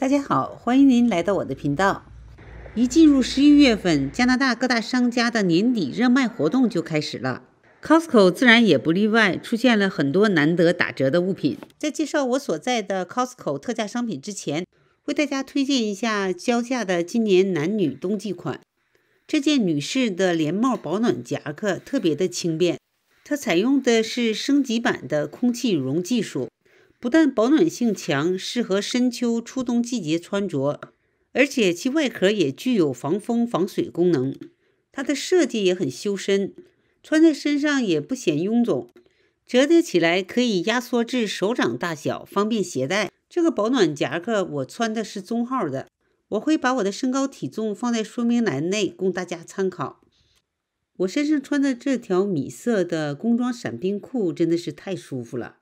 大家好，欢迎您来到我的频道。一进入十一月份，加拿大各大商家的年底热卖活动就开始了，Costco 自然也不例外，出现了很多难得打折的物品。在介绍我所在的 Costco 特价商品之前，为大家推荐一下蕉下的今年男女冬季款。这件女士的连帽保暖夹克特别的轻便，它采用的是升级版的空气羽绒技术。不但保暖性强，适合深秋、初冬季节穿着，而且其外壳也具有防风、防水功能。它的设计也很修身，穿在身上也不显臃肿。折叠起来可以压缩至手掌大小，方便携带。这个保暖夹克我穿的是中号的，我会把我的身高、体重放在说明栏内，供大家参考。我身上穿的这条米色的工装伞兵裤真的是太舒服了。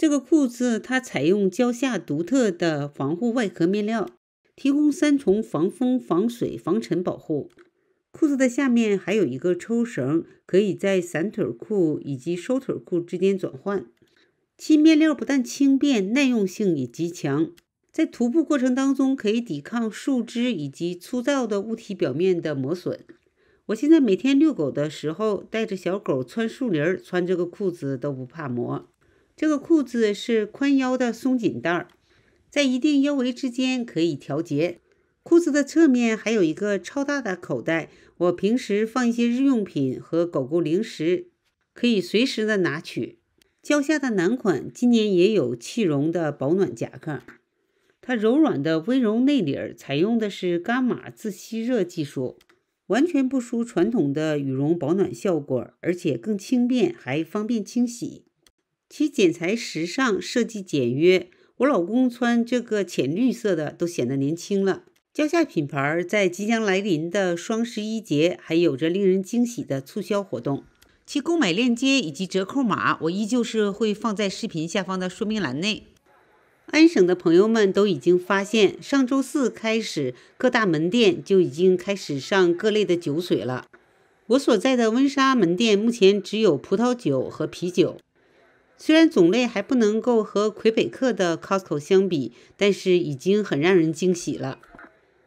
这个裤子它采用蕉下独特的防护外壳面料，提供三重防风、防水、防尘保护。裤子的下面还有一个抽绳，可以在散腿裤以及收腿裤之间转换。其面料不但轻便，耐用性也极强，在徒步过程当中可以抵抗树枝以及粗糙的物体表面的磨损。我现在每天遛狗的时候，带着小狗穿树林，穿这个裤子都不怕磨。这个裤子是宽腰的松紧带，在一定腰围之间可以调节。裤子的侧面还有一个超大的口袋，我平时放一些日用品和狗狗零食，可以随时的拿取。蕉下的男款今年也有气绒的保暖夹克，它柔软的微绒内里采用的是伽马自吸热技术，完全不输传统的羽绒保暖效果，而且更轻便，还方便清洗。其剪裁时尚，设计简约。我老公穿这个浅绿色的都显得年轻了。蕉下品牌在即将来临的双十一节还有着令人惊喜的促销活动，其购买链接以及折扣码我依旧是会放在视频下方的说明栏内。安省的朋友们都已经发现，上周四开始各大门店就已经开始上各类的酒水了。我所在的温莎门店目前只有葡萄酒和啤酒。虽然种类还不能够和魁北克的 Costco 相比，但是已经很让人惊喜了。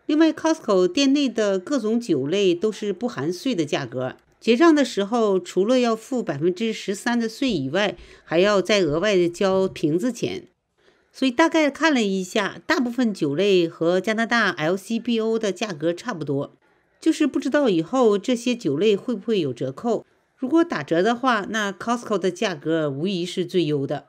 另外，Costco 店内的各种酒类都是不含税的价格，结账的时候除了要付百分之十三的税以外，还要再额外的交瓶子钱。所以大概看了一下，大部分酒类和加拿大 LCBO 的价格差不多，就是不知道以后这些酒类会不会有折扣。如果打折的话，那 Costco 的价格无疑是最优的。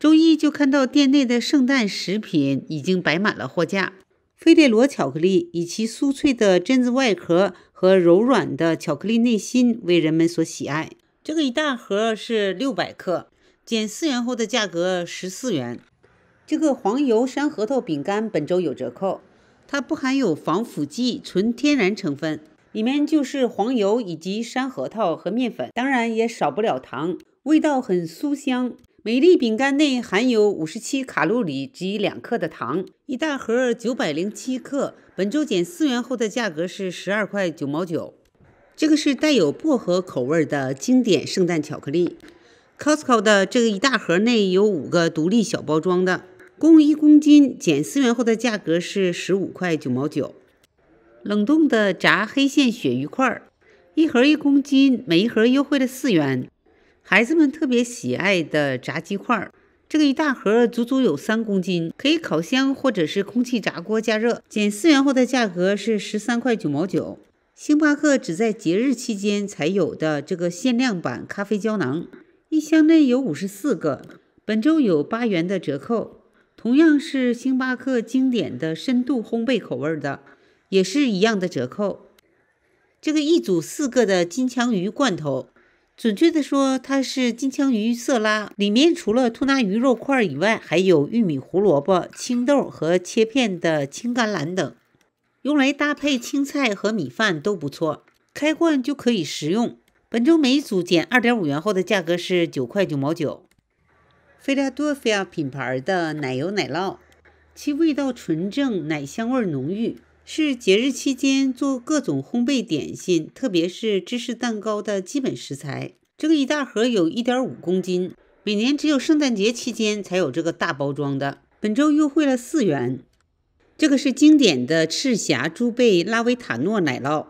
周一就看到店内的圣诞食品已经摆满了货架。费列罗巧克力以其酥脆的榛子外壳和柔软的巧克力内心为人们所喜爱。这个一大盒是六百克，减四元后的价格十四元。这个黄油山核桃饼干本周有折扣，它不含有防腐剂，纯天然成分。里面就是黄油以及山核桃和面粉，当然也少不了糖，味道很酥香。每粒饼干内含有五十七卡路里及两克的糖。一大盒九百零七克，本周减四元后的价格是十二块九毛九。这个是带有薄荷口味的经典圣诞巧克力。Costco 的这个一大盒内有五个独立小包装的，共一公斤，减四元后的价格是十五块九毛九。冷冻的炸黑线鳕鱼块，一盒一公斤，每一盒优惠了四元。孩子们特别喜爱的炸鸡块，这个一大盒足足有三公斤，可以烤箱或者是空气炸锅加热。减四元后的价格是十三块九毛九。星巴克只在节日期间才有的这个限量版咖啡胶囊，一箱内有五十四个，本周有八元的折扣。同样是星巴克经典的深度烘焙口味的。也是一样的折扣。这个一组四个的金枪鱼罐头，准确的说它是金枪鱼色拉，里面除了吐纳鱼肉块以外，还有玉米、胡萝卜、青豆和切片的青甘蓝等，用来搭配青菜和米饭都不错。开罐就可以食用。本周每组减二点五元后的价格是九块九毛九。菲拉多菲亚品牌的奶油奶酪，其味道纯正，奶香味浓郁。是节日期间做各种烘焙点心，特别是芝士蛋糕的基本食材。这个一大盒有1.5公斤，每年只有圣诞节期间才有这个大包装的。本周优惠了四元。这个是经典的赤霞珠贝拉维塔诺奶酪，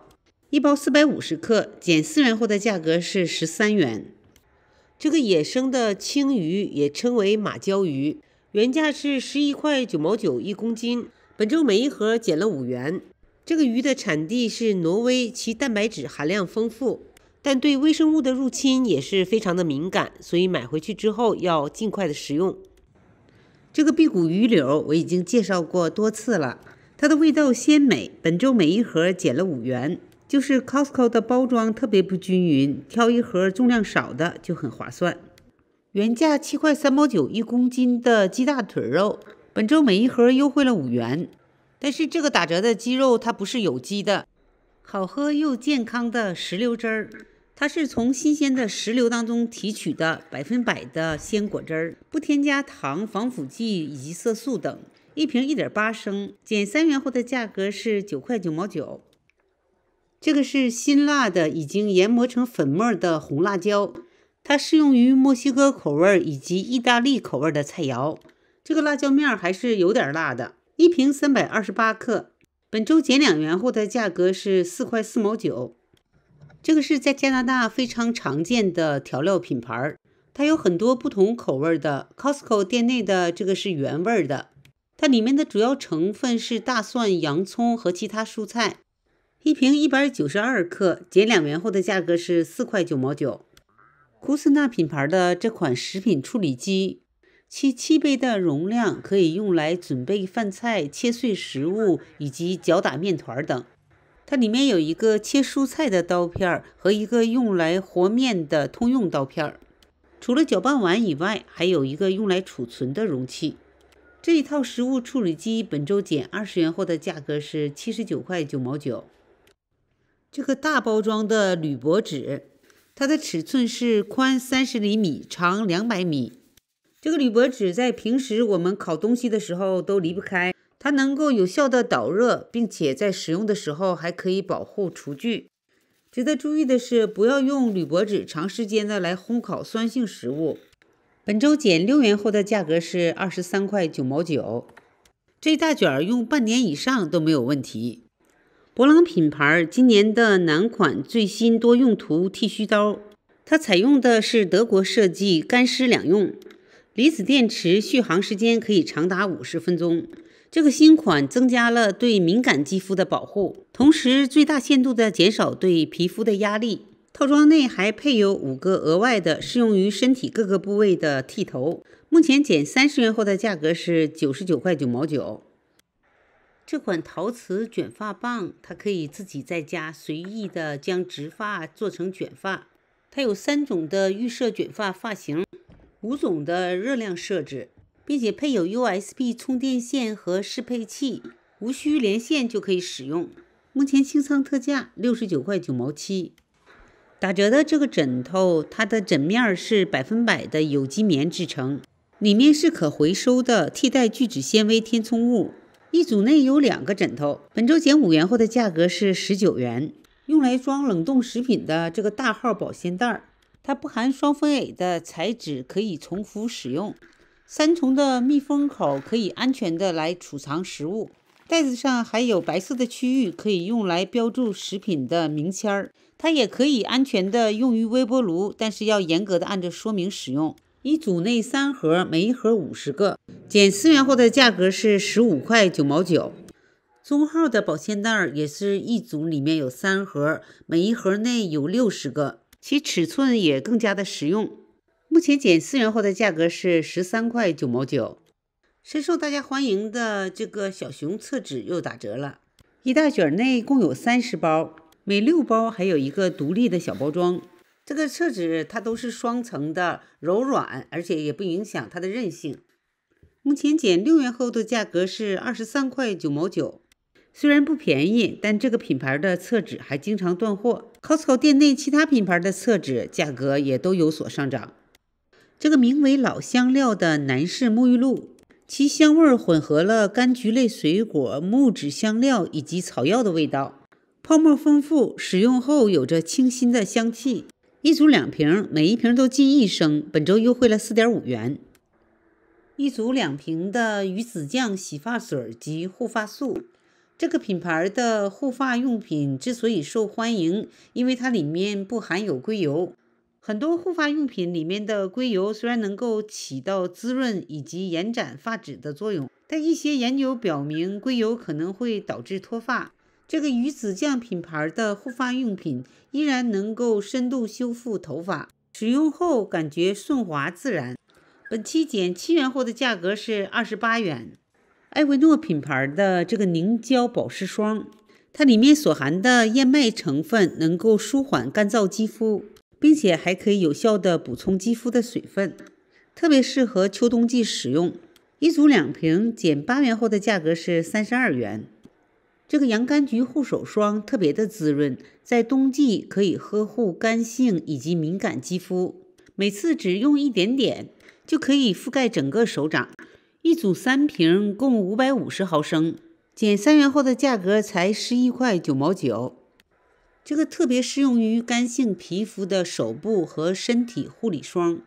一包450克，减四元后的价格是十三元。这个野生的青鱼也称为马鲛鱼，原价是十一块九毛九一公斤。本周每一盒减了五元。这个鱼的产地是挪威，其蛋白质含量丰富，但对微生物的入侵也是非常的敏感，所以买回去之后要尽快的食用。这个辟谷鱼柳我已经介绍过多次了，它的味道鲜美。本周每一盒减了五元，就是 Costco 的包装特别不均匀，挑一盒重量少的就很划算。原价七块三毛九一公斤的鸡大腿肉。本周每一盒优惠了五元，但是这个打折的鸡肉它不是有机的。好喝又健康的石榴汁儿，它是从新鲜的石榴当中提取的百分百的鲜果汁儿，不添加糖、防腐剂以及色素等。一瓶一点八升，减三元后的价格是九块九毛九。这个是辛辣的，已经研磨成粉末的红辣椒，它适用于墨西哥口味以及意大利口味的菜肴。这个辣椒面儿还是有点辣的，一瓶三百二十八克，本周减两元后的价格是四块四毛九。这个是在加拿大非常常见的调料品牌，它有很多不同口味的。Costco 店内的这个是原味的，它里面的主要成分是大蒜、洋葱和其他蔬菜，一瓶一百九十二克，减两元后的价格是四块九毛九。库斯纳品牌的这款食品处理机。其七杯的容量可以用来准备饭菜、切碎食物以及搅打面团等。它里面有一个切蔬菜的刀片和一个用来和面的通用刀片。除了搅拌碗以外，还有一个用来储存的容器。这一套食物处理机本周减二十元后的价格是七十九块九毛九。这个大包装的铝箔纸，它的尺寸是宽三十厘米，长两百米。这个铝箔纸在平时我们烤东西的时候都离不开，它能够有效的导热，并且在使用的时候还可以保护厨具。值得注意的是，不要用铝箔纸长时间的来烘烤酸性食物。本周减六元后的价格是二十三块九毛九，这大卷用半年以上都没有问题。博朗品牌今年的男款最新多用途剃须刀，它采用的是德国设计，干湿两用。离子电池续航时间可以长达五十分钟。这个新款增加了对敏感肌肤的保护，同时最大限度的减少对皮肤的压力。套装内还配有五个额外的适用于身体各个部位的剃头。目前减三十元后的价格是九十九块九毛九。这款陶瓷卷发棒，它可以自己在家随意的将直发做成卷发。它有三种的预设卷发发型。五种的热量设置，并且配有 USB 充电线和适配器，无需连线就可以使用。目前清仓特价六十九块九毛七，打折的这个枕头，它的枕面是百分百的有机棉制成，里面是可回收的替代聚酯纤维填充物。一组内有两个枕头，本周减五元后的价格是十九元。用来装冷冻食品的这个大号保鲜袋。它不含双酚 A 的材质可以重复使用，三重的密封口可以安全的来储藏食物。袋子上还有白色的区域可以用来标注食品的名签儿。它也可以安全的用于微波炉，但是要严格的按照说明使用。一组内三盒，每一盒五十个，减四元后的价格是十五块九毛九。中号的保鲜袋也是一组里面有三盒，每一盒内有六十个。其尺寸也更加的实用。目前减四元后的价格是十三块九毛九。深受大家欢迎的这个小熊厕纸又打折了，一大卷内共有三十包，每六包还有一个独立的小包装。这个厕纸它都是双层的，柔软而且也不影响它的韧性。目前减六元后的价格是二十三块九毛九。虽然不便宜，但这个品牌的厕纸还经常断货。Costco 店内其他品牌的厕纸价格也都有所上涨。这个名为“老香料”的男士沐浴露，其香味混合了柑橘类水果、木质香料以及草药的味道，泡沫丰富，使用后有着清新的香气。一组两瓶，每一瓶都近一升，本周优惠了四点五元。一组两瓶的鱼子酱洗发水及护发素。这个品牌的护发用品之所以受欢迎，因为它里面不含有硅油。很多护发用品里面的硅油虽然能够起到滋润以及延展发质的作用，但一些研究表明硅油可能会导致脱发。这个鱼子酱品牌的护发用品依然能够深度修复头发，使用后感觉顺滑自然。本期减七元后的价格是二十八元。艾维诺品牌的这个凝胶保湿霜，它里面所含的燕麦成分能够舒缓干燥肌肤，并且还可以有效的补充肌肤的水分，特别适合秋冬季使用。一组两瓶减八元后的价格是三十二元。这个洋甘菊护手霜特别的滋润，在冬季可以呵护干性以及敏感肌肤，每次只用一点点就可以覆盖整个手掌。一组三瓶共五百五十毫升，减三元后的价格才十一块九毛九。这个特别适用于干性皮肤的手部和身体护理霜，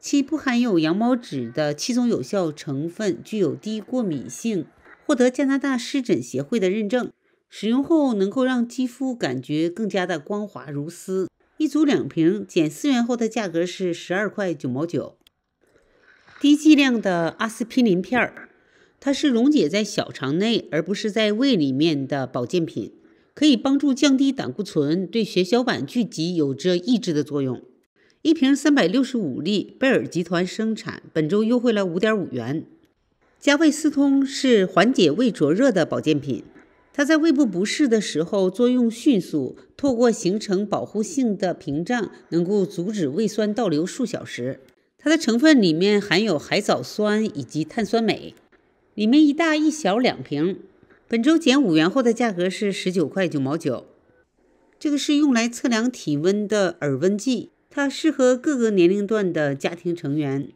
其不含有羊毛脂的七种有效成分，具有低过敏性，获得加拿大湿疹协会的认证。使用后能够让肌肤感觉更加的光滑如丝。一组两瓶减四元后的价格是十二块九毛九。低剂量的阿司匹林片儿，它是溶解在小肠内而不是在胃里面的保健品，可以帮助降低胆固醇，对血小板聚集有着抑制的作用。一瓶三百六十五粒，贝尔集团生产，本周优惠了五点五元。加味斯通是缓解胃灼热的保健品，它在胃部不适的时候作用迅速，透过形成保护性的屏障，能够阻止胃酸倒流数小时。它的成分里面含有海藻酸以及碳酸镁，里面一大一小两瓶。本周减五元后的价格是十九块九毛九。这个是用来测量体温的耳温计，它适合各个年龄段的家庭成员。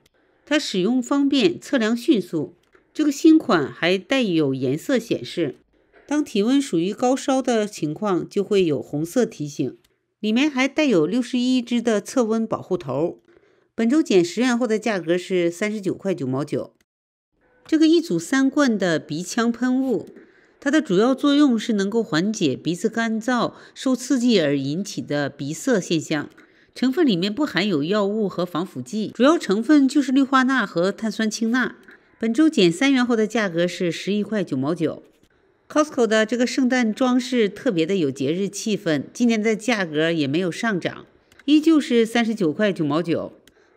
它使用方便，测量迅速。这个新款还带有颜色显示，当体温属于高烧的情况，就会有红色提醒。里面还带有六十一只的测温保护头。本周减十元后的价格是三十九块九毛九。这个一组三罐的鼻腔喷雾，它的主要作用是能够缓解鼻子干燥、受刺激而引起的鼻塞现象。成分里面不含有药物和防腐剂，主要成分就是氯化钠和碳酸氢钠。本周减三元后的价格是十一块九毛九。Costco 的这个圣诞装饰特别的有节日气氛，今年的价格也没有上涨，依旧是三十九块九毛九。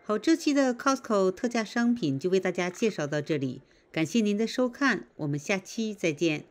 好，这期的 Costco 特价商品就为大家介绍到这里，感谢您的收看，我们下期再见。